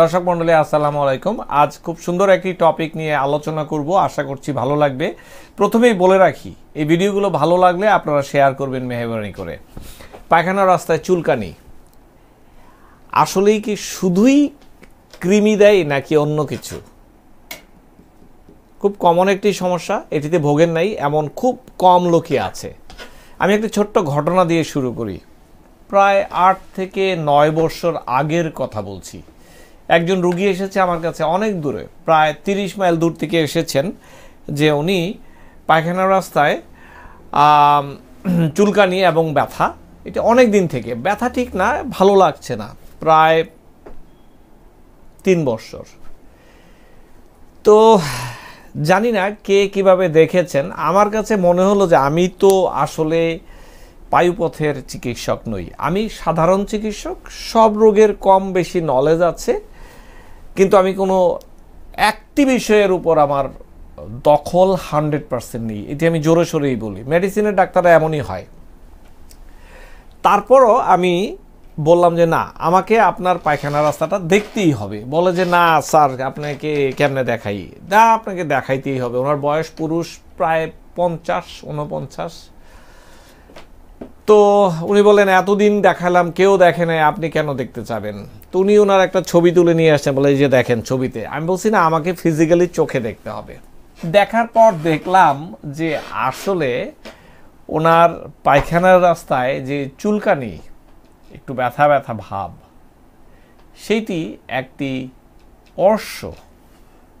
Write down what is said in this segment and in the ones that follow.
দর্শক মন্ডলী আসসালামু আলাইকুম আজ খুব সুন্দর একটি টপিক নিয়ে আলোচনা করব আশা করছি ভালো লাগবে প্রথমেই বলে রাখি এই ভিডিওগুলো ভালো লাগলে আপনারা শেয়ার করবেন মেহরবানি করে পায়খানা রাস্তায় চুলকানি আসলেই কি শুধুই কৃমি দেয় নাকি অন্য কিছু খুব কমন একটি সমস্যা এটিতে ভোগেন নাই এমন খুব কম লোকই আছে আমি একটি ছোট্ট ঘটনা দিয়ে শুরু করি প্রায় আট থেকে নয় বৎসর আগের কথা বলছি একজন রুগী এসেছে আমার কাছে অনেক দূরে প্রায় তিরিশ মাইল দূর থেকে এসেছেন যে উনি পায়খানার রাস্তায় চুলকানি এবং ব্যথা এটা অনেক দিন থেকে ব্যথা ঠিক না ভালো লাগছে না প্রায় তিন বছর তো জানি না কে কিভাবে দেখেছেন আমার কাছে মনে হলো যে আমি তো আসলে পায়ুপথের চিকিৎসক নই আমি সাধারণ চিকিৎসক সব রোগের কম বেশি নলেজ আছে কিন্তু আমি কোনো একটি বিষয়ের উপর আমার দখল হান্ড্রেড পার্সেন্ট নেই এটি আমি জোরে সোরেই বলি মেডিসিনের ডাক্তাররা এমনই হয় তারপরও আমি বললাম যে না আমাকে আপনার পায়খানা রাস্তাটা দেখতেই হবে বলে যে না স্যার আপনাকে কেমনে দেখাই না আপনাকে দেখাইতেই হবে ওনার বয়স পুরুষ প্রায় পঞ্চাশ উনপঞ্চাশ তো উনি বলেন এতদিন দেখালাম কেউ দেখে নাই আপনি কেন দেখতে চাবেন তো উনি ওনার একটা ছবি তুলে নিয়ে আসছেন বলে এই যে দেখেন ছবিতে আমি বলছি না আমাকে ফিজিক্যালি চোখে দেখতে হবে দেখার পর দেখলাম যে আসলে ওনার পায়খানার রাস্তায় যে চুলকানি একটু ব্যথা ব্যথা ভাব সেইটি একটি অর্শ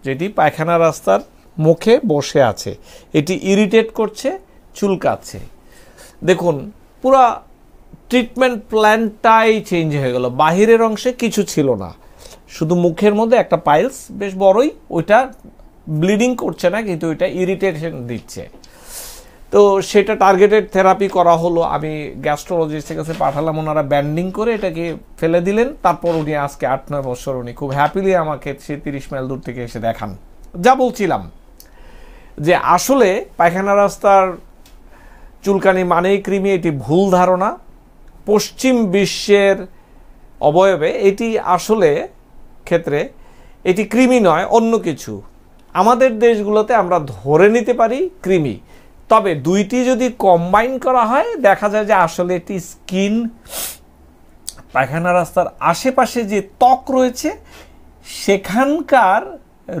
যেটি পায়খানা রাস্তার মুখে বসে আছে এটি ইরিটেট করছে চুলকাচ্ছে দেখুন পুরা ট্রিটমেন্ট প্ল্যানটাই চেঞ্জ হয়ে গেল বাহিরের অংশে কিছু ছিল না শুধু মুখের মধ্যে একটা পাইলস বেশ বড়ই ওইটা ব্লিডিং করছে না কিন্তু ওইটা ইরিটেশন দিচ্ছে তো সেটা টার্গেটেড থেরাপি করা হলো আমি গ্যাস্ট্রোলজিস্টের কাছে পাঠালাম ওনারা ব্যান্ডিং করে এটাকে ফেলে দিলেন তারপর উনি আজকে আট নয় বছর উনি খুব হ্যাপিলি আমাকে সে তিরিশ মাইল দূর থেকে এসে দেখান যা বলছিলাম যে আসলে পায়খানা রাস্তার চুলকানি মানেই ক্রিমি এটি ভুল ধারণা পশ্চিম বিশ্বের অবয়বে এটি আসলে ক্ষেত্রে এটি কৃমি নয় অন্য কিছু আমাদের দেশগুলোতে আমরা ধরে নিতে পারি কৃমি তবে দুইটি যদি কম্বাইন করা হয় দেখা যায় যে আসলে এটি স্কিন পায়খানা রাস্তার আশেপাশে যে ত্বক রয়েছে সেখানকার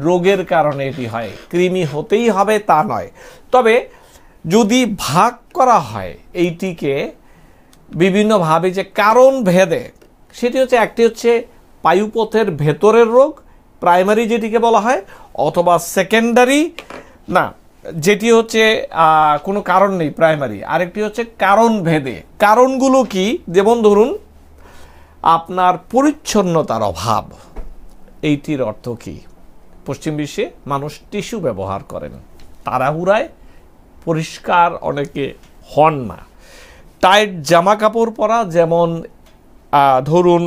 রোগের কারণে এটি হয় কৃমি হতেই হবে তা নয় তবে যদি ভাগ করা হয় এইটিকে বিভিন্নভাবে যে কারণ ভেদে সেটি হচ্ছে একটি হচ্ছে পায়ুপথের ভেতরের রোগ প্রাইমারি যেটিকে বলা হয় অথবা সেকেন্ডারি না যেটি হচ্ছে কোনো কারণ নেই প্রাইমারি আরেকটি হচ্ছে কারণ ভেদে কারণগুলো কি যেমন ধরুন আপনার পরিচ্ছন্নতার অভাব এইটির অর্থ কি পশ্চিম বিশ্বে মানুষ টিস্যু ব্যবহার করেন তাড়াহুড়ায় পরিষ্কার অনেকে হন না টাইট জামা কাপড় পরা যেমন ধরুন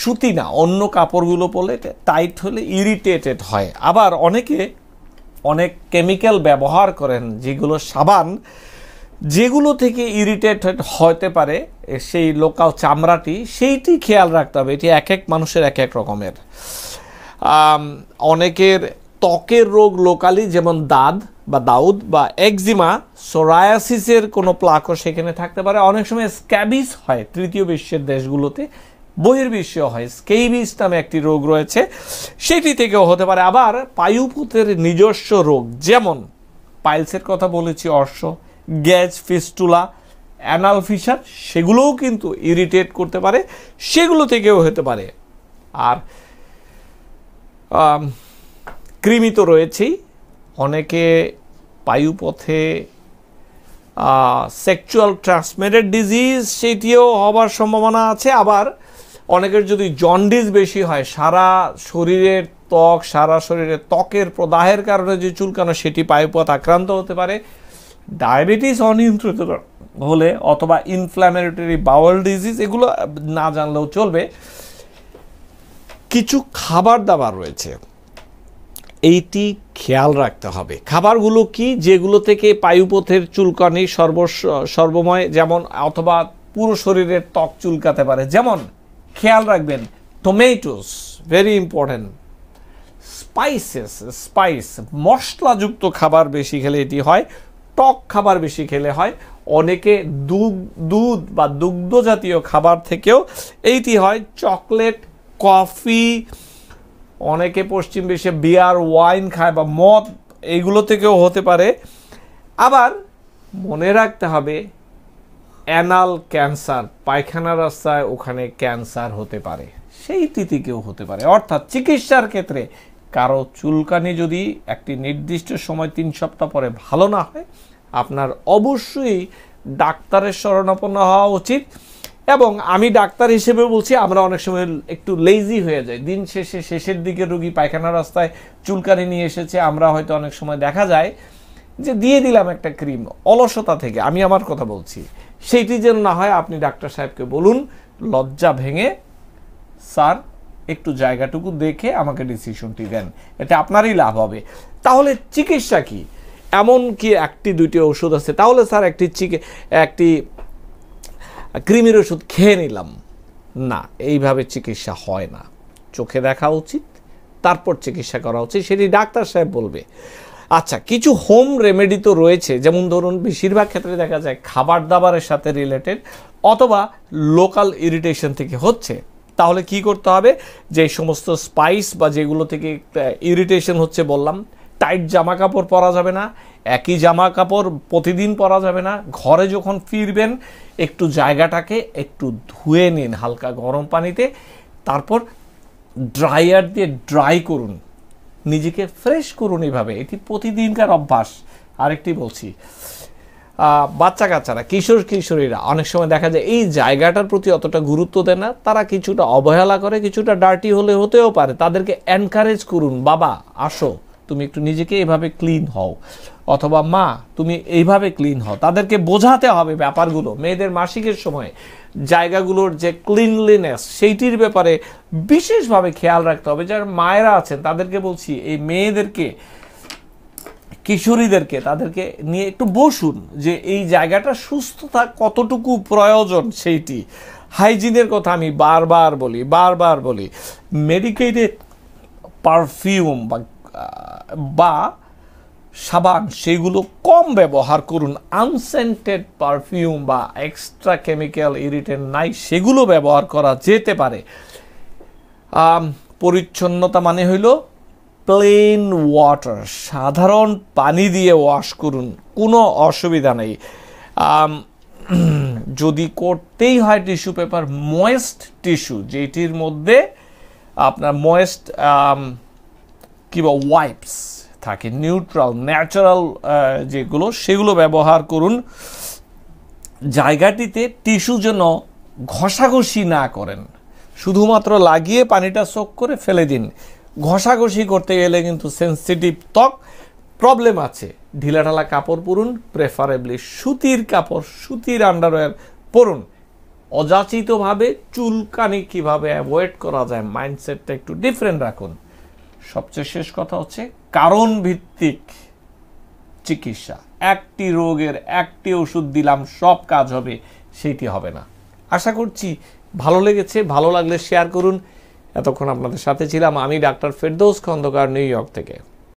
সুতি না অন্য কাপড়গুলো পরলে টাইট হলে ইরিটেটেড হয় আবার অনেকে অনেক কেমিক্যাল ব্যবহার করেন যেগুলো সাবান যেগুলো থেকে ইরিটেটেড হতে পারে সেই লোকাল চামড়াটি সেইটি খেয়াল রাখতে হবে এটি এক এক মানুষের এক এক রকমের অনেকের ত্বকের রোগ লোকালি যেমন দাঁত বা দাউদ বা একজিমা সোরায়াসিসের কোনো প্লাকও সেখানে থাকতে পারে অনেক সময় স্ক্যাবিস হয় তৃতীয় বিশ্বের দেশগুলোতে বহির্বিশ্ব হয় স্কেইবিস নামে একটি রোগ রয়েছে সেটি থেকেও হতে পারে আবার পায়ুপুতের নিজস্ব রোগ যেমন পাইলসের কথা বলেছি অর্শ গ্যাস ফিস্টুলা অ্যানালফিসার সেগুলোও কিন্তু ইরিটেট করতে পারে সেগুলো থেকেও হতে পারে আর কৃমি তো রয়েছেই অনেকে পায়ুপথে সেক্সুয়াল ট্রান্সমিটেড ডিজিজ সেটিও হবার সম্ভাবনা আছে আবার অনেকের যদি জন্ডিস বেশি হয় সারা শরীরের ত্বক সারা শরীরের ত্বকের প্রদাহের কারণে যে চুলকানো সেটি পায়ুপথ আক্রান্ত হতে পারে ডায়াবেটিস অনিয়ন্ত্রিত হলে অথবা ইনফ্ল্যামেটরি বাওয়াল ডিজিজ এগুলো না জানলেও চলবে কিছু খাবার দাবার রয়েছে এইটি খেয়াল রাখতে হবে খাবারগুলো কি যেগুলো থেকে পায়ুপথের চুলকানি সর্ব সর্বময় যেমন অথবা পুরো শরীরের ত্বক চুলকাতে পারে যেমন খেয়াল রাখবেন tomatoes very important spices spice মশলাযুক্ত খাবার বেশি খেলে এটি হয় টক খাবার বেশি খেলে হয় অনেকে দুধ দুধ বা দুগ্ধ জাতীয় খাবার থেকেও এইটি হয় চকলেট কফি অনেকে পশ্চিম বিশ্বে বিয়ার ওয়াইন খায় বা মদ এইগুলো থেকেও হতে পারে আবার মনে রাখতে হবে অ্যানাল ক্যান্সার পায়খানা রাস্তায় ওখানে ক্যান্সার হতে পারে সেই তিথিকেও হতে পারে অর্থাৎ চিকিৎসার ক্ষেত্রে কারো চুলকানি যদি একটি নির্দিষ্ট সময় তিন সপ্তাহ পরে ভালো না হয় আপনার অবশ্যই ডাক্তারের শরণাপন্ন হওয়া উচিত এবং আমি ডাক্তার হিসেবে বলছি আমরা অনেক সময় একটু লেজি হয়ে যাই দিন শেষে শেষের দিকে রোগী পায়খানা রাস্তায় চুলকানি নিয়ে এসেছে আমরা হয়তো অনেক সময় দেখা যায় যে দিয়ে দিলাম একটা ক্রিম অলসতা থেকে আমি আমার কথা বলছি সেইটি যেন না হয় আপনি ডাক্তার সাহেবকে বলুন লজ্জা ভেঙে স্যার একটু জায়গাটুকু দেখে আমাকে ডিসিশনটি দেন এটা আপনারই লাভ হবে তাহলে চিকিৎসা কি এমন কি একটি দুইটি ওষুধ আছে তাহলে স্যার একটি চিকি একটি কৃমির ওষুধ খেয়ে নিলাম না এইভাবে চিকিৎসা হয় না চোখে দেখা উচিত তারপর চিকিৎসা করা উচিত সেটি ডাক্তার সাহেব বলবে আচ্ছা কিছু হোম রেমেডি তো রয়েছে যেমন ধরুন বেশিরভাগ ক্ষেত্রে দেখা যায় খাবার দাবারের সাথে রিলেটেড অথবা লোকাল ইরিটেশন থেকে হচ্ছে তাহলে কি করতে হবে যে সমস্ত স্পাইস বা যেগুলো থেকে ইরিটেশন হচ্ছে বললাম টাইট জামা কাপড় পরা যাবে না একই জামা কাপড় প্রতিদিন পরা যাবে না ঘরে যখন ফিরবেন একটু জায়গাটাকে একটু ধুয়ে নিন হালকা গরম পানিতে তারপর ড্রায়ার দিয়ে ড্রাই করুন নিজেকে ফ্রেশ করুন এভাবে এটি প্রতিদিনকার অভ্যাস আরেকটি বলছি বাচ্চা কাচ্চারা কিশোর কিশোরীরা অনেক সময় দেখা যায় এই জায়গাটার প্রতি অতটা গুরুত্ব দেয় না তারা কিছুটা অবহেলা করে কিছুটা ডার্টি হলে হতেও পারে তাদেরকে এনকারেজ করুন বাবা আসো তুমি একটু নিজেকে এভাবে ক্লিন হও অথবা মা তুমি এইভাবে ক্লিন হও তাদেরকে বোঝাতে হবে ব্যাপারগুলো মেয়েদের মাসিকের সময় জায়গাগুলোর যে ক্লিনলিনেস সেইটির ব্যাপারে বিশেষভাবে খেয়াল রাখতে হবে যারা মায়েরা আছেন তাদেরকে বলছি এই মেয়েদেরকে কিশোরীদেরকে তাদেরকে নিয়ে একটু বসুন যে এই জায়গাটা সুস্থতা কতটুকু প্রয়োজন সেইটি হাইজিনের কথা আমি বারবার বলি বারবার বলি মেডিকেটেড পারফিউম বা সাবান সেগুলো কম ব্যবহার করুন আনসেন্টেড পারফিউম বা এক্সট্রা কেমিক্যাল ইরিটেন্ট নাই সেগুলো ব্যবহার করা যেতে পারে পরিচ্ছন্নতা মানে হইল প্লেন ওয়াটার সাধারণ পানি দিয়ে ওয়াশ করুন কোনো অসুবিধা নেই যদি করতেই হয় টিস্যু পেপার ময়েস্ট টিস্যু যেটির মধ্যে আপনার ময়েস্ট কি বা ওয়াইপস থাকে নিউট্রাল ন্যাচারাল যেগুলো সেগুলো ব্যবহার করুন জায়গাটিতে টিস্যু যেন ঘষাঘষি না করেন শুধুমাত্র লাগিয়ে পানিটা শোক করে ফেলে দিন ঘষাঘষি করতে গেলে কিন্তু সেন্সিটিভ ত্বক প্রবলেম আছে ঢিলাঢালা কাপড় পরুন প্রেফারেবলি সুতির কাপড় সুতির আন্ডারওয়্যার পরুন অযাচিতভাবে চুলকানি কিভাবে অ্যাভয়েড করা যায় মাইন্ডসেটটা একটু ডিফারেন্ট রাখুন সবচেয়ে শেষ কথা হচ্ছে কারণ ভিত্তিক চিকিৎসা একটি রোগের একটি ওষুধ দিলাম সব কাজ হবে সেইটি হবে না আশা করছি ভালো লেগেছে ভালো লাগলে শেয়ার করুন এতক্ষণ আপনাদের সাথে ছিলাম আমি doctor Ferdous Khandakar New York থেকে